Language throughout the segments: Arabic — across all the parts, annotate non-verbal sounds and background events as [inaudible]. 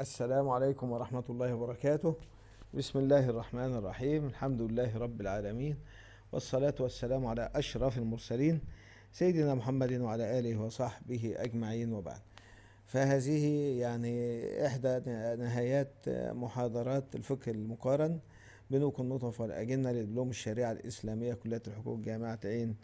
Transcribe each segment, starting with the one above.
السلام عليكم ورحمة الله وبركاته بسم الله الرحمن الرحيم الحمد لله رب العالمين والصلاة والسلام على أشرف المرسلين سيدنا محمد وعلى آله وصحبه أجمعين وبعد فهذه يعني إحدى نهايات محاضرات الفقه المقارن بنوك النطف والأجنة لدبلوم الشريعة الإسلامية كلية الحقوق جامعة عين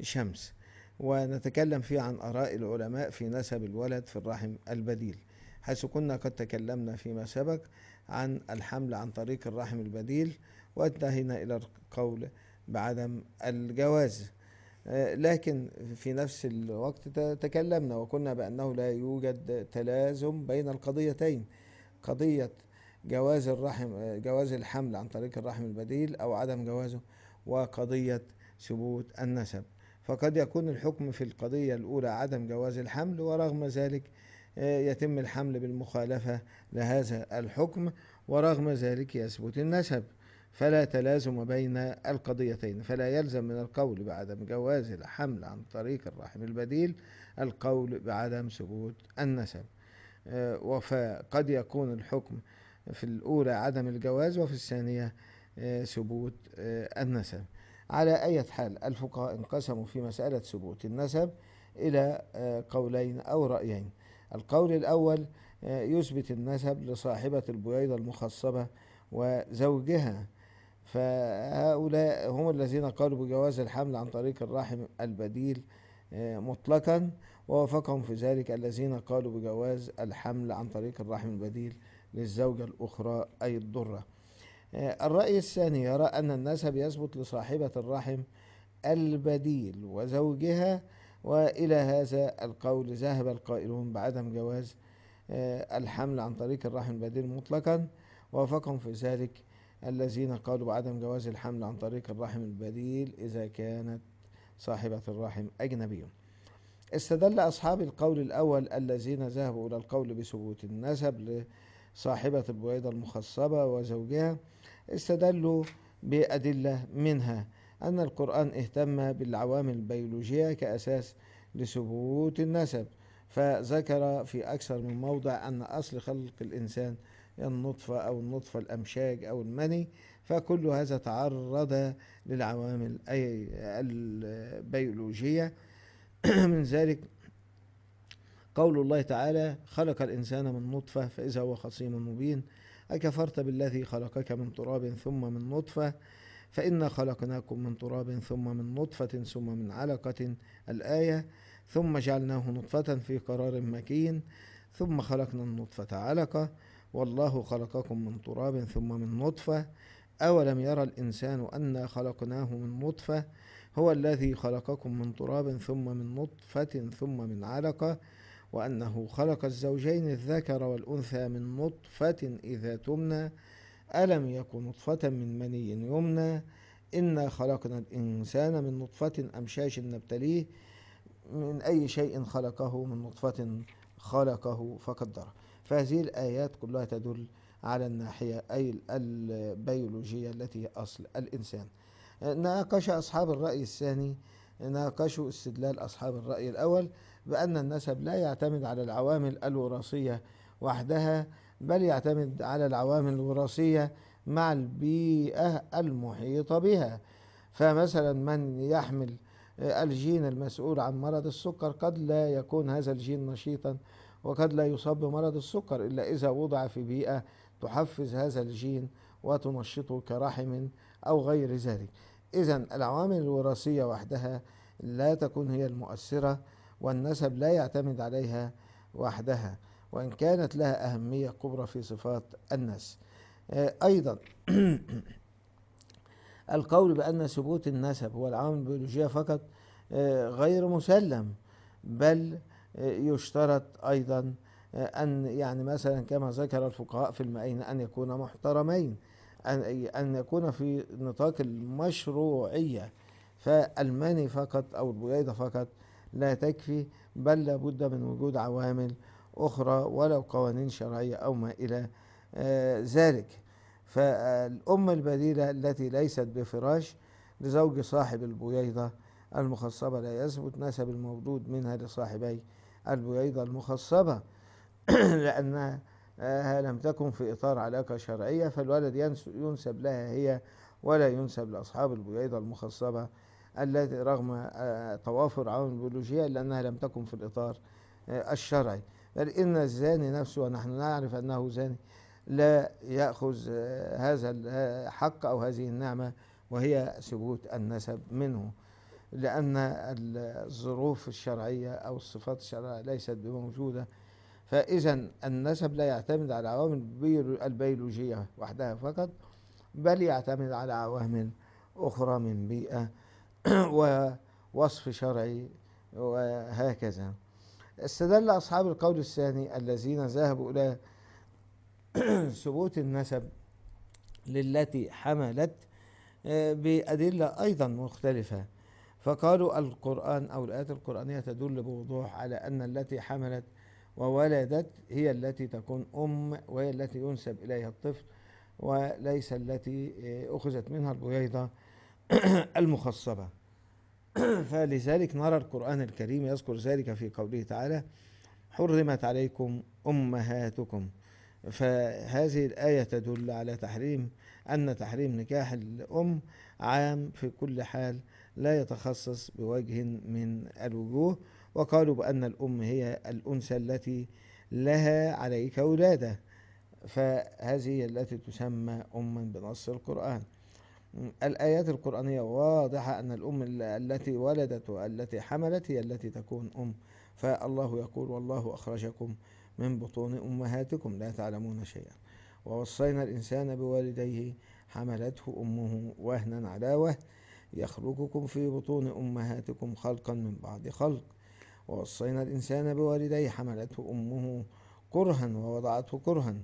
شمس ونتكلم فيه عن آراء العلماء في نسب الولد في الرحم البديل حيث كنا قد تكلمنا فيما سبق عن الحمل عن طريق الرحم البديل وانتهينا إلى القول بعدم الجواز آه، لكن في نفس الوقت تكلمنا وقلنا بأنه لا يوجد تلازم بين القضيتين قضية جواز الرحم آه، جواز الحمل عن طريق الرحم البديل أو عدم جوازه وقضية ثبوت النسب فقد يكون الحكم في القضية الأولى عدم جواز الحمل ورغم ذلك يتم الحمل بالمخالفة لهذا الحكم ورغم ذلك يثبت النسب فلا تلازم بين القضيتين فلا يلزم من القول بعدم جواز الحمل عن طريق الرحم البديل القول بعدم ثبوت النسب آه، وقد يكون الحكم في الأولى عدم الجواز وفي الثانية آه، ثبوت آه، النسب على أي حال الفقهاء انقسموا في مسألة ثبوت النسب إلى قولين أو رأيين القول الأول آه، يثبت النسب لصاحبة البويضة المخصبة وزوجها فهؤلاء هم الذين قالوا بجواز الحمل عن طريق الرحم البديل آه، مطلقا ووافقهم في ذلك الذين قالوا بجواز الحمل عن طريق الرحم البديل للزوجة الأخرى أي الضرة آه، الرأي الثاني يرى أن النسب يثبت لصاحبة الرحم البديل وزوجها وإلى هذا القول ذهب القائلون بعدم جواز آه، الحمل عن طريق الرحم البديل مطلقا وافقهم في ذلك الذين قالوا بعدم جواز الحمل عن طريق الرحم البديل إذا كانت صاحبة الرحم أجنبية استدل أصحاب القول الأول الذين ذهبوا إلى القول بثبوت النسب لصاحبة البويضة المخصبة وزوجها استدلوا بأدلة منها أن القرآن اهتم بالعوامل البيولوجية كأساس لثبوت النسب فذكر في أكثر من موضع أن أصل خلق الإنسان النطفة أو النطفة الأمشاج أو المني فكل هذا تعرض للعوامل البيولوجية [clears throat] من ذلك قول الله تعالى خلق الإنسان من نطفة فإذا هو خصيم مبين أكفرت بالذي خلقك من تراب ثم من نطفة فإنا خلقناكم من تراب ثم من نطفة ثم من علقة الآية ثم جعلناه نطفة في قرار مكين ثم خلقنا النطفة علقة والله خلقكم من تراب ثم من نطفة أولم يرى الإنسان أنا خلقناه من نطفة هو الذي خلقكم من تراب ثم من نطفة ثم من علقة وأنه خلق الزوجين الذكر والأنثى من نطفة إذا تمنى ألم يكن نطفة من مني يمنى إنا خلقنا الإنسان من نطفة أمشاش نبتليه من أي شيء خلقه من نطفة خلقه فقدره فهذه الآيات كلها تدل على الناحية أي البيولوجية التي هي أصل الإنسان ناقش أصحاب الرأي الثاني ناقشوا استدلال أصحاب الرأي الأول بأن النسب لا يعتمد على العوامل الوراثية وحدها بل يعتمد على العوامل الوراثية مع البيئة المحيطة بها فمثلا من يحمل آه، الجين المسؤول عن مرض السكر قد لا يكون هذا الجين نشيطا وقد لا يصاب بمرض السكر إلا إذا وضع في بيئة تحفز هذا الجين وتنشطه كرحم أو غير ذلك إذا العوامل الوراثية وحدها لا تكون هي المؤثرة والنسب لا يعتمد عليها وحدها وإن كانت لها أهمية كبرى في صفات الناس آه، أيضا [clears throat] القول بأن ثبوت النسب العامل البيولوجية فقط آه، غير مسلم بل آه، يشترط أيضا أن يعني مثلا كما ذكر الفقهاء في المائين أن يكون محترمين أن أن يكون في نطاق المشروعية فالماني فقط أو البويضه فقط لا تكفي بل لابد من وجود عوامل أخرى ولو قوانين شرعية أو ما إلى آه، ذلك فالأم البديلة التي ليست بفراش لزوج صاحب البويضة المخصبة لا يثبت نسب الموجود منها لصاحبي البويضة المخصبة [clears throat] لأنها لم تكن في إطار علاقة شرعية فالولد ينسب لها هي ولا ينسب لأصحاب البويضة المخصبة التي رغم آه، توافر عوامل بيولوجية لأنها لم تكن في الإطار آه، الشرعي بل إن الزاني نفسه ونحن نعرف أنه زاني لا يأخذ آه، هذا الحق آه، أو هذه النعمة وهي ثبوت النسب منه لأن الظروف الشرعية أو الصفات الشرعية ليست بموجودة فإذا النسب لا يعتمد على عوامل البيولوجية وحدها فقط بل يعتمد على عوامل أخرى من بيئة [clears throat] ووصف شرعي وهكذا استدل أصحاب القول الثاني الذين ذهبوا إلى [clears throat] ثبوت النسب للتي حملت آه، بأدلة أيضا مختلفة فقالوا القرآن أو الآيات القرآنية تدل بوضوح على أن التي حملت وولدت هي التي تكون أم وهي التي ينسب إليها الطفل وليس التي آه، أخذت منها البويضة [clears throat] المخصبة [clears throat] فلذلك نرى القرآن الكريم يذكر ذلك في قوله تعالى حرمت عليكم أمهاتكم فهذه الآية تدل على تحريم أن تحريم نكاح الأم عام في كل حال لا يتخصص بوجه من الوجوه وقالوا بأن الأم هي الأنثى التي لها عليك ولادة فهذه التي تسمى أما بنص القرآن الآيات القرآنية واضحة أن الأم التي ولدت والتي حملت هي التي تكون أم فالله يقول والله أخرجكم من بطون أمهاتكم لا تعلمون شيئا ووصينا الإنسان بوالديه حملته أمه وهنا على وهن يخلقكم في بطون أمهاتكم خلقا من بعد خلق ووصينا الإنسان بوالديه حملته أمه كرها ووضعته كرها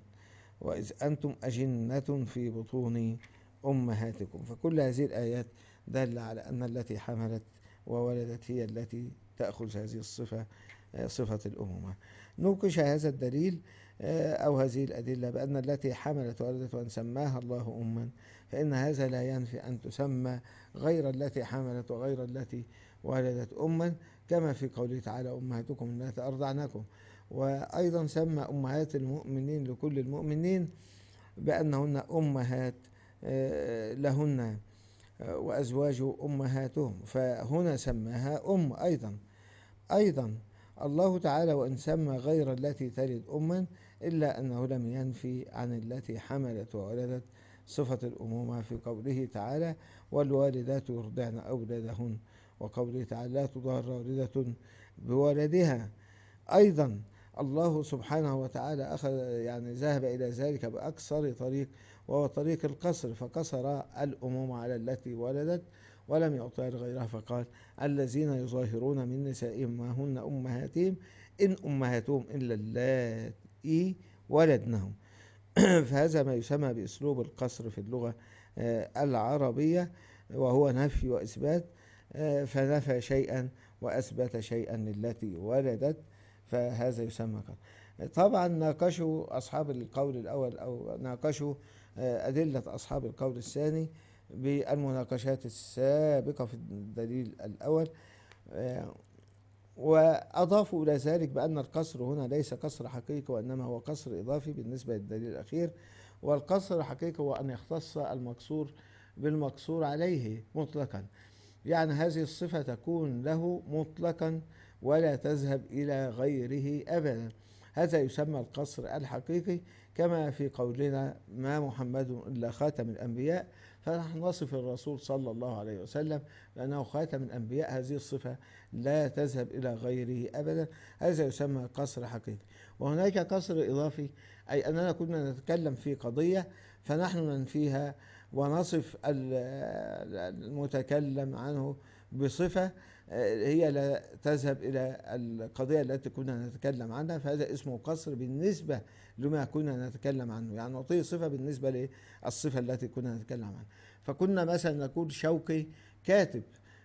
وإذ أنتم أجنة في بطون أمهاتكم فكل هذه الآيات دالة على أن التي حملت وولدت هي التي تأخذ هذه الصفة آه، صفة الأمومة نوقش هذا الدليل آه، أو هذه الأدلة بأن التي حملت وولدت وأن سماها الله أما فإن هذا لا ينفي أن تسمى غير التي حملت وغير التي ولدت أما كما في قوله تعالى أمهاتكم التي أرضعنكم وأيضا سمى أمهات المؤمنين لكل المؤمنين بأنهن أمهات آه، لهن آه، وأزواج أمهاتهم فهنا سماها أم أيضا أيضا الله تعالى وإن سمى غير التي تلد أما إلا أنه لم ينفي عن التي حملت وولدت صفة الأمومة في قوله تعالى والوالدات يرضعن أولادهن وقوله تعالى لا تضار والدة بولدها أيضا الله سبحانه وتعالى أخذ يعني ذهب إلى ذلك بأقصر طريق وهو طريق القصر فقصر الأمومة على التي ولدت ولم يعطها لغيرها فقال الذين يظاهرون من نسائهم ما هن أمهاتهم إن أمهاتهم إلا اللاتي ولدنهم [clears throat] فهذا ما يسمى بأسلوب القصر في اللغة آه، العربية وهو نفي وإثبات آه، فنفى شيئا وأثبت شيئا للتي ولدت فهذا يسمى قول طبعا ناقشوا أصحاب القول الأول أو ناقشوا آه، أدلة أصحاب القول الثاني بالمناقشات السابقة في الدليل الأول آه، وأضافوا إلى ذلك بأن القصر هنا ليس قصر حقيقي وإنما هو قصر إضافي بالنسبة للدليل الأخير والقصر الحقيقي هو أن يختص المقصور بالمقصور عليه مطلقا يعني هذه الصفة تكون له مطلقا ولا تذهب إلى غيره أبدا هذا يسمى القصر الحقيقي كما في قولنا ما محمد إلا خاتم الأنبياء فنحن نصف الرسول صلى الله عليه وسلم لأنه خاتم الأنبياء هذه الصفة لا تذهب إلى غيره أبدا هذا يسمى قصر حقيقي وهناك قصر إضافي أي أننا كنا نتكلم في قضية فنحن ننفيها ونصف المتكلم عنه بصفة آه، هي لا تذهب إلى القضية التي كنا نتكلم عنها فهذا اسمه قصر بالنسبة لما كنا نتكلم عنه يعني نعطيه صفة بالنسبة للصفة التي كنا نتكلم عنها فكنا مثلا نقول شوقي كاتب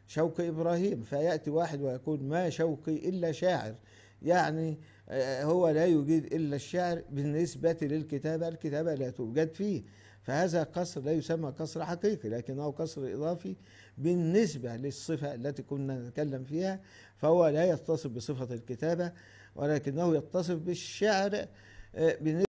شوقي إبراهيم فيأتي واحد ويقول ما شوقي إلا شاعر يعني آه، هو لا يجيد إلا الشعر بالنسبة للكتابة الكتابة لا توجد فيه فهذا قصر لا يسمى قصر حقيقي لكنه قصر إضافي بالنسبة للصفة التي كنا نتكلم فيها فهو لا يتصف بصفة الكتابة ولكنه يتصف بالشعر آه، بالنسبة